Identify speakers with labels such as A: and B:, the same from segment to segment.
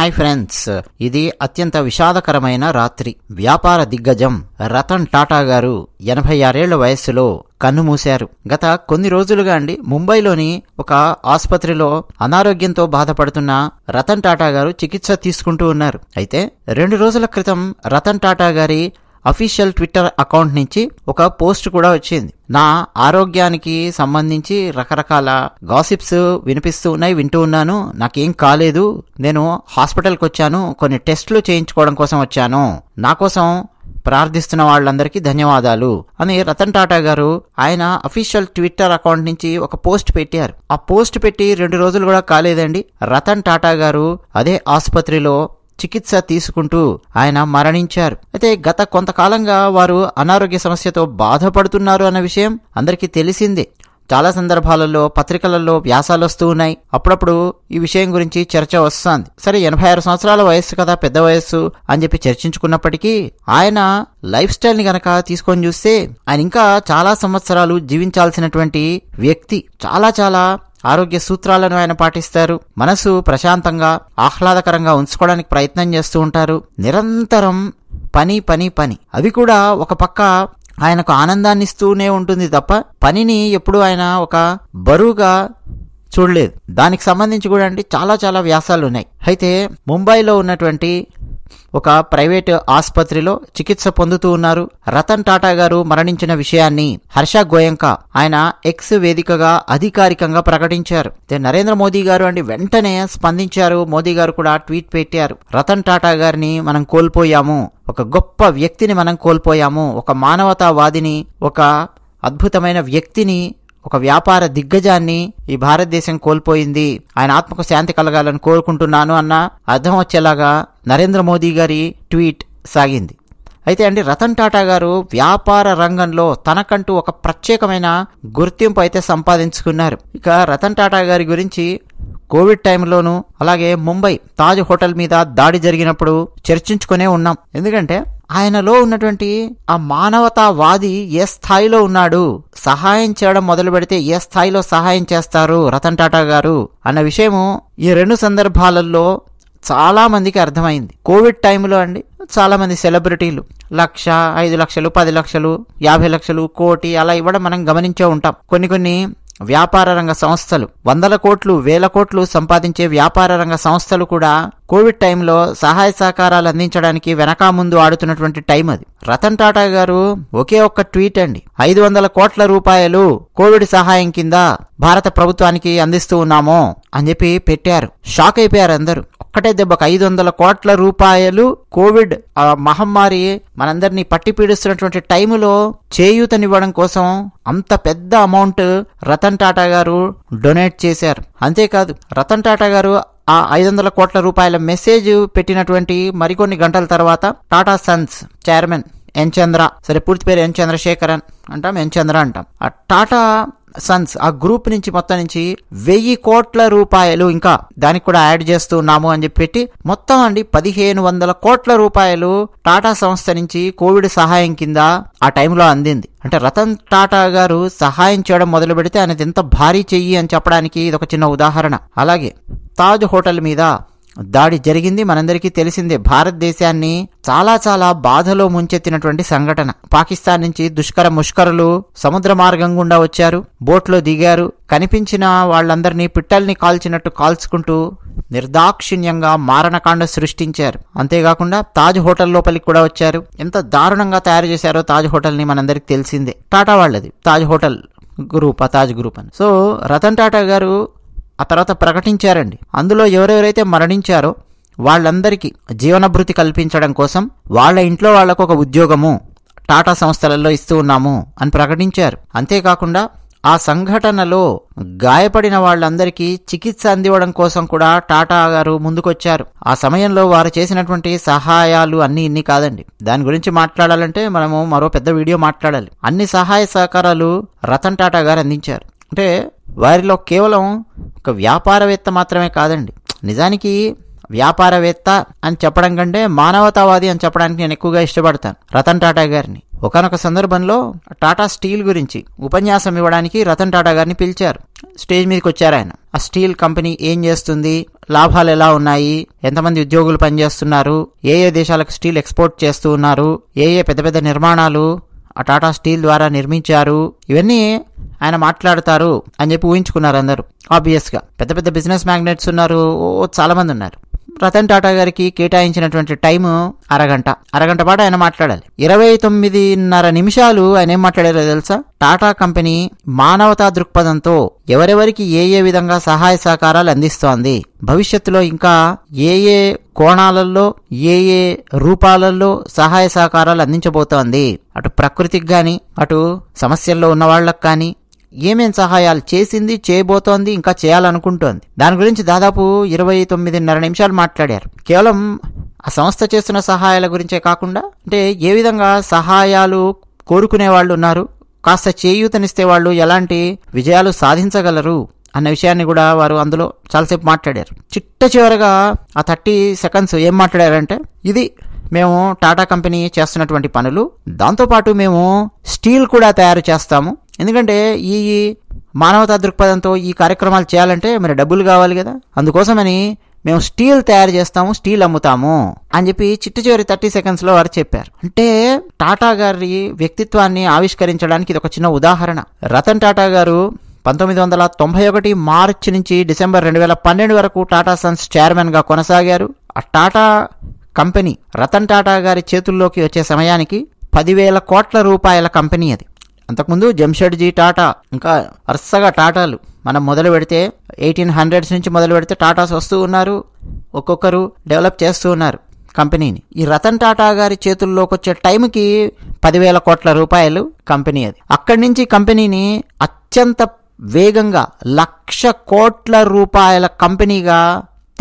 A: hi friends ఇది అత్యంత విషాదకరమైన రాత్రి వ్యాపార దిగ్గజం రతన్ టాటా గారు ఎనభై ఆరేళ్ల వయస్సులో కన్నుమూశారు గత కొన్ని రోజులుగా అండి ముంబైలోని ఒక ఆసుపత్రిలో అనారోగ్యంతో బాధపడుతున్న రతన్ టాటా గారు చికిత్స తీసుకుంటూ ఉన్నారు అయితే రెండు రోజుల క్రితం రతన్ టాటా గారి అఫీషియల్ ట్విట్టర్ అకౌంట్ నుంచి ఒక పోస్ట్ కూడా వచ్చింది నా ఆరోగ్యానికి సంబంధించి రకరకాల గాసిప్స్ వినిపిస్తూ ఉన్నాయి వింటూ ఉన్నాను నాకేం కాలేదు నేను హాస్పిటల్కి వచ్చాను కొన్ని టెస్టులు చేయించుకోవడం కోసం వచ్చాను నా కోసం ప్రార్థిస్తున్న వాళ్ళందరికీ ధన్యవాదాలు అని రతన్ టాటా గారు ఆయన అఫీషియల్ ట్విట్టర్ అకౌంట్ నుంచి ఒక పోస్ట్ పెట్టారు ఆ పోస్ట్ పెట్టి రెండు రోజులు కూడా కాలేదండి రతన్ టాటా గారు అదే ఆసుపత్రిలో చికిత్స తీసుకుంటూ ఆయన మరణించారు అయితే గత కొంతకాలంగా వారు అనారోగ్య సమస్యతో బాధపడుతున్నారు అన్న విషయం అందరికీ తెలిసిందే చాలా సందర్భాలలో పత్రికలలో వ్యాసాలు వస్తూ ఉన్నాయి అప్పుడప్పుడు ఈ విషయం గురించి చర్చ వస్తుంది సరే ఎనభై ఆరు సంవత్సరాల వయస్సు కదా పెద్ద వయస్సు అని చెప్పి చర్చించుకున్నప్పటికీ ఆయన లైఫ్ స్టైల్ని గనక తీసుకొని చూస్తే ఆయన ఇంకా చాలా సంవత్సరాలు జీవించాల్సినటువంటి వ్యక్తి చాలా చాలా ఆరోగ్య సూత్రాలను ఆయన పాటిస్తారు మనసు ప్రశాంతంగా ఆహ్లాదకరంగా ఉంచుకోవడానికి ప్రయత్నం చేస్తూ ఉంటారు నిరంతరం పని పని పని అది కూడా ఒక పక్క ఆయనకు ఆనందాన్ని ఇస్తూనే ఉంటుంది తప్ప పనిని ఎప్పుడూ ఆయన ఒక బరువుగా చూడలేదు దానికి సంబంధించి కూడా అంటే చాలా చాలా వ్యాసాలు ఉన్నాయి అయితే ముంబైలో ఉన్నటువంటి ఒక ప్రైవేటు ఆసుపత్రిలో చికిత్స పొందుతూ ఉన్నారు రతన్ టాటా గారు మరణించిన విషయాన్ని హర్ష గోయంక ఆయన ఎక్స్ వేదికగా అధికారికంగా ప్రకటించారు నరేంద్ర మోదీ గారు అండి వెంటనే స్పందించారు మోదీ గారు కూడా ట్వీట్ పెట్టారు రతన్ టాటా గారిని మనం కోల్పోయాము ఒక గొప్ప వ్యక్తిని మనం కోల్పోయాము ఒక మానవతావాదిని ఒక అద్భుతమైన వ్యక్తిని ఒక వ్యాపార దిగ్గజాన్ని ఈ భారతదేశం కోల్పోయింది ఆయన ఆత్మకు శాంతి కలగాలని కోరుకుంటున్నాను అన్న అర్థం వచ్చేలాగా నరేంద్ర మోదీ గారి ట్వీట్ సాగింది అయితే అండి రతన్ టాటా గారు వ్యాపార రంగంలో తనకంటూ ఒక ప్రత్యేకమైన గుర్తింపు అయితే సంపాదించుకున్నారు ఇక రతన్ టాటా గారి గురించి కోవిడ్ టైంలోనూ అలాగే ముంబై తాజ్ హోటల్ మీద దాడి జరిగినప్పుడు చర్చించుకునే ఉన్నాం ఎందుకంటే ఆయనలో ఉన్నటువంటి ఆ మానవతావాది ఏ స్థాయిలో ఉన్నాడు సహాయం చేయడం మొదలు పెడితే ఏ స్థాయిలో సహాయం చేస్తారు రతన్ టాటా గారు అన్న విషయము ఈ రెండు సందర్భాలలో చాలా మందికి అర్థమైంది కోవిడ్ టైంలో అండి చాలా మంది సెలబ్రిటీలు లక్ష ఐదు లక్షలు పది లక్షలు యాభై లక్షలు కోటి అలా ఇవ్వడం మనం గమనించే ఉంటాం కొన్ని కొన్ని వ్యాపార రంగ సంస్థలు వందల కోట్లు వేల కోట్లు సంపాదించే వ్యాపార రంగ సంస్థలు కూడా కోవిడ్ టైంలో సహాయ సహకారాలు అందించడానికి వెనక ముందు ఆడుతున్నటువంటి టైం అది రతన్ టాటా గారు ఒకే ఒక్క ట్వీట్ అండి ఐదు వందల కోట్ల రూపాయలు కోవిడ్ సహాయం కింద భారత ప్రభుత్వానికి అందిస్తూ ఉన్నామో అని చెప్పి పెట్టారు షాక్ అయిపోయారు అందరూ ఒక్కటే దెబ్బకు ఐదు వందల కోట్ల రూపాయలు కోవిడ్ మహమ్మారి మనందరినీ పట్టి పీడిస్తున్నటువంటి టైములో చేయూతనివ్వడం కోసం అంత పెద్ద అమౌంట్ రతన్ టాటా గారు డొనేట్ చేశారు అంతేకాదు రతన్ టాటా గారు ఆ ఐదు వందల కోట్ల రూపాయల మెసేజ్ పెట్టినటువంటి మరికొన్ని గంటల తర్వాత Tata Sons chairman N Chandra సరే పూర్తి పేరు ఎన్ చంద్రశేఖరన్ అంటాం ఎన్ చంద్ర అంటాం ఆ టాటా సన్స్ ఆ గ్రూప్ నుంచి మొత్తం నుంచి వెయ్యి కోట్ల రూపాయలు ఇంకా దానికి కూడా యాడ్ చేస్తూ ఉన్నాము అని చెప్పి పెట్టి మొత్తం అండి పదిహేను వందల కోట్ల రూపాయలు టాటా సంస్థ నుంచి కోవిడ్ సహాయం కింద ఆ టైంలో అందింది అంటే రతన్ టాటా గారు సహాయం చేయడం మొదలు పెడితే ఆయన ఎంత భారీ చెయ్యి అని చెప్పడానికి ఇది ఒక చిన్న ఉదాహరణ అలాగే తాజ్ హోటల్ మీద దాడి జరిగింది మనందరికీ తెలిసిందే భారతదేశాన్ని చాలా చాలా బాధలో ముంచెత్తినటువంటి సంఘటన పాకిస్తాన్ నుంచి దుష్కర ముష్కరులు సముద్ర మార్గం గుండా వచ్చారు బోట్లో దిగారు కనిపించిన వాళ్ళందరినీ పిట్టల్ని కాల్చినట్టు కాల్చుకుంటూ నిర్దాక్షిణ్యంగా మారణకాండ సృష్టించారు అంతేకాకుండా తాజ్ హోటల్ లోపలికి కూడా వచ్చారు ఎంత దారుణంగా తయారు చేశారో తాజ్ హోటల్ని మనందరికీ తెలిసిందే టాటా వాళ్ళది తాజ్ హోటల్ గ్రూప్ ఆ తాజ్ గ్రూప్ అని సో రతన్ టాటా గారు ఆ తర్వాత ప్రకటించారండి అందులో ఎవరెవరైతే మరణించారో వాళ్ళందరికీ జీవనభృతి కల్పించడం కోసం వాళ్ళ ఇంట్లో వాళ్లకు ఒక ఉద్యోగము టాటా సంస్థలలో ఇస్తూ ఉన్నాము అని ప్రకటించారు అంతేకాకుండా ఆ సంఘటనలో గాయపడిన వాళ్ళందరికీ చికిత్స అందివ్వడం కోసం కూడా టాటా గారు ముందుకొచ్చారు ఆ సమయంలో వారు చేసినటువంటి సహాయాలు అన్నీ ఇన్ని కాదండి దాని గురించి మాట్లాడాలంటే మనము మరో పెద్ద వీడియో మాట్లాడాలి అన్ని సహాయ సహకారాలు రతన్ టాటా గారు అందించారు అంటే వారిలో కేవలం ఒక వ్యాపారవేత్త మాత్రమే కాదండి నిజానికి వ్యాపారవేత్త అని చెప్పడం కంటే మానవతావాది అని చెప్పడానికి నేను ఎక్కువగా ఇష్టపడతాను రతన్ టాటా గారిని ఒకనొక సందర్భంలో టాటా స్టీల్ గురించి ఉపన్యాసం ఇవ్వడానికి రతన్ టాటా గారిని పిలిచారు స్టేజ్ మీదకి వచ్చారు ఆయన ఆ స్టీల్ కంపెనీ ఏం చేస్తుంది లాభాలు ఎలా ఉన్నాయి ఎంతమంది ఉద్యోగులు పనిచేస్తున్నారు ఏ ఏ దేశాలకు స్టీల్ ఎక్స్పోర్ట్ చేస్తూ ఉన్నారు ఏ ఏ పెద్ద పెద్ద నిర్మాణాలు ఆ టాటా స్టీల్ ద్వారా నిర్మించారు ఇవన్నీ ఆయన మాట్లాడతారు అని చెప్పి ఊహించుకున్నారు అందరూ ఆబ్వియస్గా పెద్ద పెద్ద బిజినెస్ మ్యాగ్నెట్స్ ఉన్నారు చాలామంది ఉన్నారు రతన్ టాటా గారికి కేటాయించినటువంటి టైం అరగంట అరగంట పాటు ఆయన మాట్లాడాలి ఇరవై తొమ్మిదిన్నర నిమిషాలు ఆయన ఏం మాట్లాడారో తెలుసా టాటా కంపెనీ మానవతా దృక్పథంతో ఎవరెవరికి ఏ ఏ విధంగా సహాయ సహకారాలు అందిస్తోంది భవిష్యత్తులో ఇంకా ఏ ఏ కోణాలలో ఏ ఏ రూపాలలో సహాయ సహకారాలు అందించబోతోంది అటు ప్రకృతికి కానీ అటు సమస్యల్లో ఉన్న వాళ్లకు కానీ ఏమేం సహాయాలు చేసింది చేయబోతోంది ఇంకా చేయాలనుకుంటోంది దాని గురించి దాదాపు ఇరవై తొమ్మిదిన్నర నిమిషాలు మాట్లాడారు కేవలం ఆ సంస్థ చేస్తున్న సహాయాల గురించే కాకుండా అంటే ఏ విధంగా సహాయాలు కోరుకునే వాళ్ళు ఉన్నారు కాస్త చేయూతనిస్తే వాళ్ళు ఎలాంటి విజయాలు సాధించగలరు అన్న విషయాన్ని కూడా వారు అందులో చాలాసేపు మాట్లాడారు చిట్ట చివరగా ఆ థర్టీ సెకండ్స్ ఏం మాట్లాడారంటే ఇది మేము టాటా కంపెనీ చేస్తున్నటువంటి పనులు దాంతోపాటు మేము స్టీల్ కూడా తయారు చేస్తాము ఎందుకంటే ఈ మానవతా దృక్పథంతో ఈ కార్యక్రమాలు చేయాలంటే మరి డబ్బులు కావాలి కదా అందుకోసమని మేము స్టీల్ తయారు చేస్తాము స్టీల్ అమ్ముతాము అని చెప్పి చిట్టు చివరి థర్టీ సెకండ్స్లో వారు చెప్పారు అంటే టాటా గారి వ్యక్తిత్వాన్ని ఆవిష్కరించడానికి ఇది ఒక చిన్న ఉదాహరణ రతన్ టాటా గారు పంతొమ్మిది వందల తొంభై ఒకటి మార్చి నుంచి డిసెంబర్ రెండు వేల పన్నెండు వరకు టాటా సన్స్ చైర్మన్గా కొనసాగారు ఆ టాటా కంపెనీ రతన్ టాటా గారి చేతుల్లోకి వచ్చే సమయానికి పదివేల కోట్ల రూపాయల కంపెనీ అది అంతకుముందు జంషెడ్జీ టాటా ఇంకా అరసగా టాటాలు మనం మొదలు పెడితే ఎయిటీన్ హండ్రెడ్స్ నుంచి మొదలు పెడితే టాటాస్ వస్తూ ఉన్నారు ఒక్కొక్కరు డెవలప్ చేస్తూ ఉన్నారు కంపెనీని ఈ రతన్ టాటా గారి చేతుల్లోకి వచ్చే టైంకి పదివేల కోట్ల రూపాయలు కంపెనీ అది అక్కడి నుంచి కంపెనీని అత్యంత వేగంగా లక్ష కోట్ల రూపాయల కంపెనీగా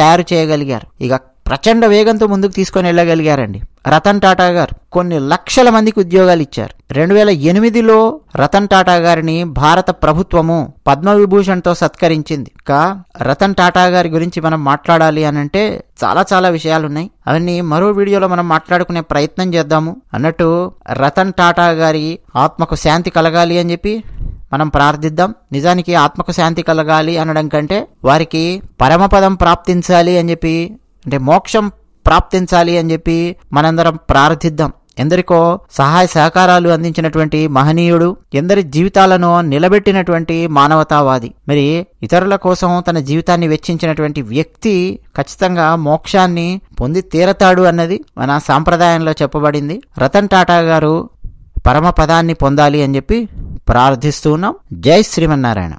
A: తయారు చేయగలిగారు ఇక ప్రచండ వేగంతో ముందుకు తీసుకొని వెళ్ళగలిగారండి రతన్ టాటా గారు కొన్ని లక్షల మందికి ఉద్యోగాలు ఇచ్చారు రెండు వేల ఎనిమిదిలో రతన్ టాటా గారిని భారత ప్రభుత్వము పద్మవిభూషణ్తో సత్కరించింది కా రతన్ టాటా గారి గురించి మనం మాట్లాడాలి అని అంటే చాలా చాలా విషయాలు ఉన్నాయి అవన్నీ మరో వీడియోలో మనం మాట్లాడుకునే ప్రయత్నం చేద్దాము అన్నట్టు రతన్ టాటా గారి ఆత్మకు శాంతి కలగాలి అని చెప్పి మనం ప్రార్థిద్దాం నిజానికి ఆత్మకు శాంతి కలగాలి అనడం కంటే వారికి పరమపదం ప్రాప్తించాలి అని చెప్పి అంటే మోక్షం ప్రాప్తించాలి అని చెప్పి మనందరం ప్రార్థిద్దాం ఎందరికో సహాయ సహకారాలు అందించినటువంటి మహనీయుడు ఎందరి జీవితాలను నిలబెట్టినటువంటి మానవతావాది మరి ఇతరుల కోసం తన జీవితాన్ని వెచ్చించినటువంటి వ్యక్తి ఖచ్చితంగా మోక్షాన్ని పొంది తీరతాడు అన్నది మన సాంప్రదాయంలో చెప్పబడింది రతన్ టాటా గారు పరమపదాన్ని పొందాలి అని చెప్పి ప్రార్థిస్తూ ఉన్నాం జై శ్రీమన్నారాయణ